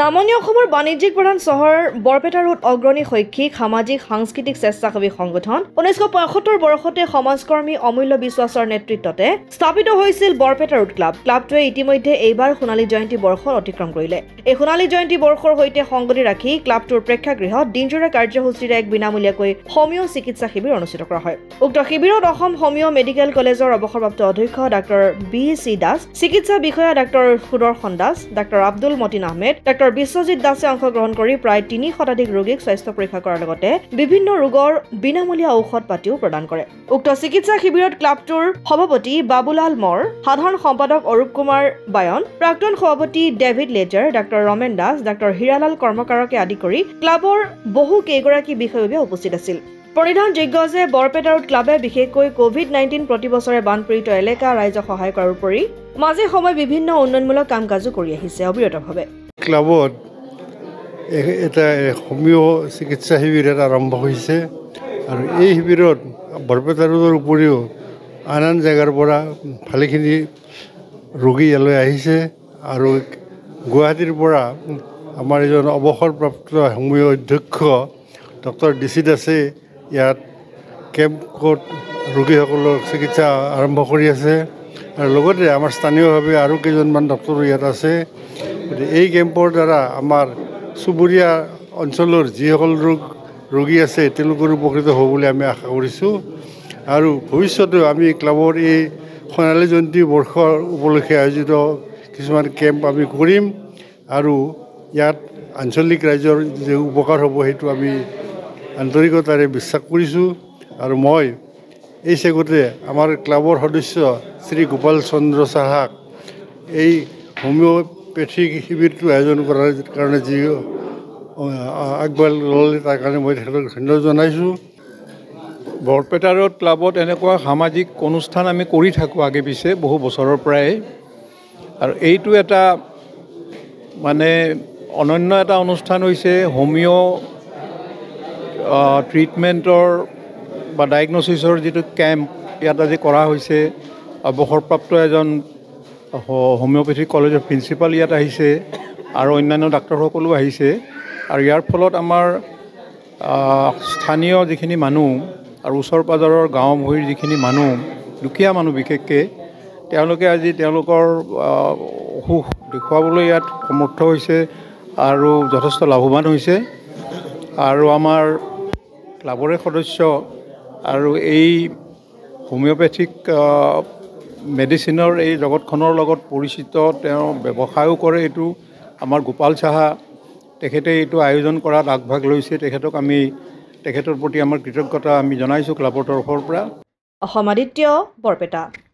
নামনি অসমৰ বাণিজ্যিক প্ৰধান চহৰ বৰপেটা ৰোড অগ্ৰণী শৈক্ষিক সামাজিক সাংস্কৃতিক স্বেচ্ছাসেৱী সংগঠন ঊনৈছশ পঁয়সত্তৰ বৰ্ষতে সমাজকৰ্মী অমূল্য বিশ্বাসৰ নেতৃত্বতে স্থাপিত হৈছিল বৰপেটা ৰোড ক্লাব ক্লাবটোৱে ইতিমধ্যে এইবাৰ সোণালী জয়ন্তী বৰ্ষ অতিক্ৰম কৰিলে এই সোণালী জয়ন্তী বৰ্ষৰ সৈতে সংগতি ৰাখি ক্লাবটোৰ প্ৰেক্ষাগৃহত দিনজোৰা কাৰ্যসূচীৰে এক বিনামূলীয়াকৈ হমিঅ চিকিৎসা শিবিৰ অনুষ্ঠিত কৰা হয় উক্ত শিবিৰত অসম হমিঅ মেডিকেল কলেজৰ অৱসৰপ্ৰাপ্ত অধ্যক্ষ ডাঃ বি চি দাস চিকিৎসা বিষয়া ডাঃ সুদৰ্শন দাস ডাঃ আব্দুল মতিন আহমেদ ডাঃ বিশ্বজিৎ দাসে অংশগ্ৰহণ কৰি প্ৰায় তিনি শতাধিক ৰোগীক স্বাস্থ্য পৰীক্ষা কৰাৰ লগতে বিভিন্ন ৰোগৰ বিনামূলীয়া ঔষধ পাতিও প্ৰদান কৰে উক্ত চিকিৎসা শিবিৰত ক্লাবটোৰ সভাপতি বাবুলাল মৰ সাধাৰণ সম্পাদক অৰূপ কুমাৰ বায়ন প্ৰাক্তন সভাপতি ডেভিড লেজাৰ ডাঃ ৰমেন দাস ডাঃ হীৰালাল কৰ্মকাৰকে আদি কৰি ক্লাবৰ বহু কেইগৰাকী বিষয়ববীয়া উপস্থিত আছিল যোগ্য যে বৰপেটা ৰোড ক্লাবে বিশেষকৈ কোভিড নাইণ্টিন প্ৰতি বছৰে বানপীড়িত এলেকা ৰাইজক সহায় কৰাৰ উপৰি মাজে সময়ে বিভিন্ন উন্নয়নমূলক কাম কাজো কৰি আহিছে অবিৰতভাৱে ক্লাবত এটা হোমিঅ' চিকিৎসা শিবিৰ এটা আৰম্ভ হৈছে আৰু এই শিবিৰত বৰপেটা ৰোডৰ উপৰিও আন আন জেগাৰ পৰা ভালেখিনি ৰোগী ইয়ালৈ আহিছে আৰু গুৱাহাটীৰ পৰা আমাৰ এজন অৱসৰপ্ৰাপ্ত হোমিঅ' অধ্যক্ষ ডক্টৰ ডি চি দাসে ইয়াত কেম্পত ৰোগীসকলক চিকিৎসা আৰম্ভ কৰি আছে আৰু লগতে আমাৰ স্থানীয়ভাৱে আৰু কেইজনমান ডক্তৰো ইয়াত আছে গতিকে এই কেম্পৰ দ্বাৰা আমাৰ চুবুৰীয়া অঞ্চলৰ যিসকল ৰোগ ৰোগী আছে তেওঁলোকৰ উপকৃত হ'ব বুলি আমি আশা কৰিছোঁ আৰু ভৱিষ্যতেও আমি ক্লাবৰ এই সোণালী জয়ন্তী বৰ্ষ উপলক্ষে আয়োজিত কিছুমান কেম্প আমি কৰিম আৰু ইয়াত আঞ্চলিক ৰাইজৰ যি উপকাৰ হ'ব সেইটো আমি আন্তৰিকতাৰে বিশ্বাস কৰিছোঁ আৰু মই এই চেগতে আমাৰ ক্লাবৰ সদস্য শ্ৰী গোপাল চন্দ্ৰ চাহাক এই হোমিঅ'পেথিক শিবিৰটো আয়োজন কৰাৰ কাৰণে যি আগবাঢ়ি ল'লে তাৰ কাৰণে মই তেখেতক ধন্যবাদ জনাইছোঁ বৰপেটাৰ ক্লাবত এনেকুৱা সামাজিক অনুষ্ঠান আমি কৰি থাকোঁ আগে পিছে বহু বছৰৰ পৰাই আৰু এইটো এটা মানে অনন্য এটা অনুষ্ঠান হৈছে হোমিঅ' ট্ৰিটমেণ্টৰ বা ডায়েগন'চিছৰ যিটো কেম্প ইয়াত আজি কৰা হৈছে অৱসৰপ্ৰাপ্ত এজন হোমিঅ'পেথিক কলেজৰ প্ৰিন্সিপাল ইয়াত আহিছে আৰু অন্যান্য ডাক্তৰসকলো আহিছে আৰু ইয়াৰ ফলত আমাৰ স্থানীয় যিখিনি মানুহ আৰু ওচৰ পাঁজৰৰ গাঁও ভূঁইৰ যিখিনি মানুহ দুখীয়া মানুহ বিশেষকৈ তেওঁলোকে আজি তেওঁলোকৰ অসুখ দেখুৱাবলৈ ইয়াত সমৰ্থ হৈছে আৰু যথেষ্ট লাভৱান হৈছে আৰু আমাৰ ক্লাবৰে সদস্য আৰু এই হোমিঅ'পেথিক মেডিচিনৰ এই জগতখনৰ লগত পৰিচিত তেওঁ ব্যৱসায়ো কৰে এইটো আমাৰ গোপাল চাহা তেখেতে এইটো আয়োজন কৰাত আগভাগ লৈছে তেখেতক আমি তেখেতৰ প্ৰতি আমাৰ কৃতজ্ঞতা আমি জনাইছোঁ ক্লাবৰ তৰফৰ পৰা অসম আদিত্য বৰপেটা